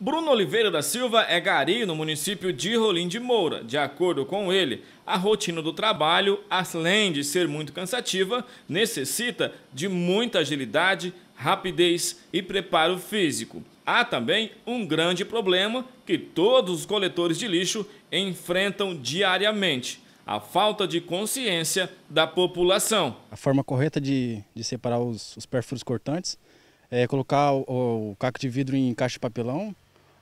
Bruno Oliveira da Silva é gari no município de Rolim de Moura. De acordo com ele, a rotina do trabalho, além de ser muito cansativa, necessita de muita agilidade, rapidez e preparo físico. Há também um grande problema que todos os coletores de lixo enfrentam diariamente: a falta de consciência da população. A forma correta de, de separar os, os cortantes é colocar o, o caco de vidro em caixa de papelão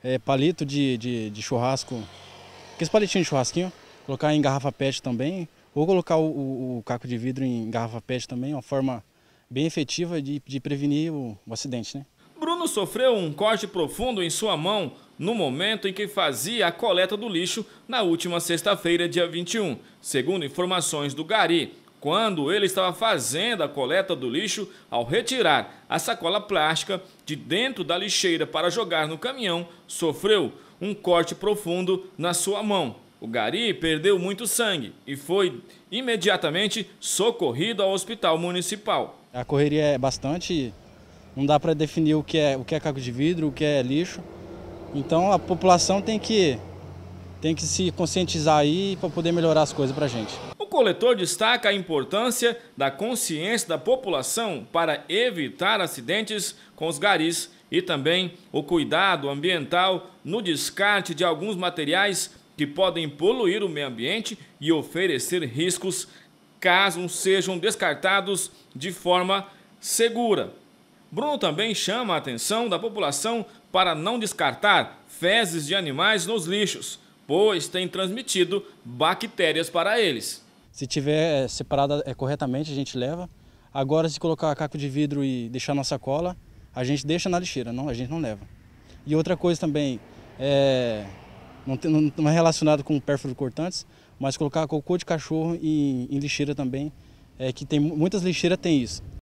é, palito de, de, de churrasco, aqueles palitinhos de churrasquinho, colocar em garrafa PET também, ou colocar o, o, o, caco de vidro em garrafa PET também, uma forma bem efetiva de, de prevenir o, o acidente. Né? Bruno sofreu um corte profundo em sua mão no momento em que fazia a coleta do lixo na última sexta-feira, dia 21, segundo informações do Gari, quando ele estava fazendo a coleta do lixo, ao retirar a sacola plástica de dentro da lixeira para jogar no caminhão, sofreu um corte profundo na sua mão. O gari perdeu muito sangue e foi imediatamente socorrido ao hospital municipal. A correria é bastante, não dá para definir o que é o que é caco de vidro, o que é lixo. Então a população tem que tem que se conscientizar aí para poder melhorar as coisas para a gente coletor destaca a importância da consciência da população para evitar acidentes com os garis e também o cuidado ambiental no descarte de alguns materiais que podem poluir o meio ambiente e oferecer riscos caso sejam descartados de forma segura. Bruno também chama a atenção da população para não descartar fezes de animais nos lixos, pois tem transmitido bactérias para eles. Se tiver eh, separada eh, corretamente, a gente leva. Agora, se colocar caco de vidro e deixar na sacola, a gente deixa na lixeira, não, a gente não leva. E outra coisa também, é, não, tem, não, não, é relacionado com perfuro cortantes, mas colocar cocô de cachorro em, em lixeira também, é que tem muitas lixeiras tem isso.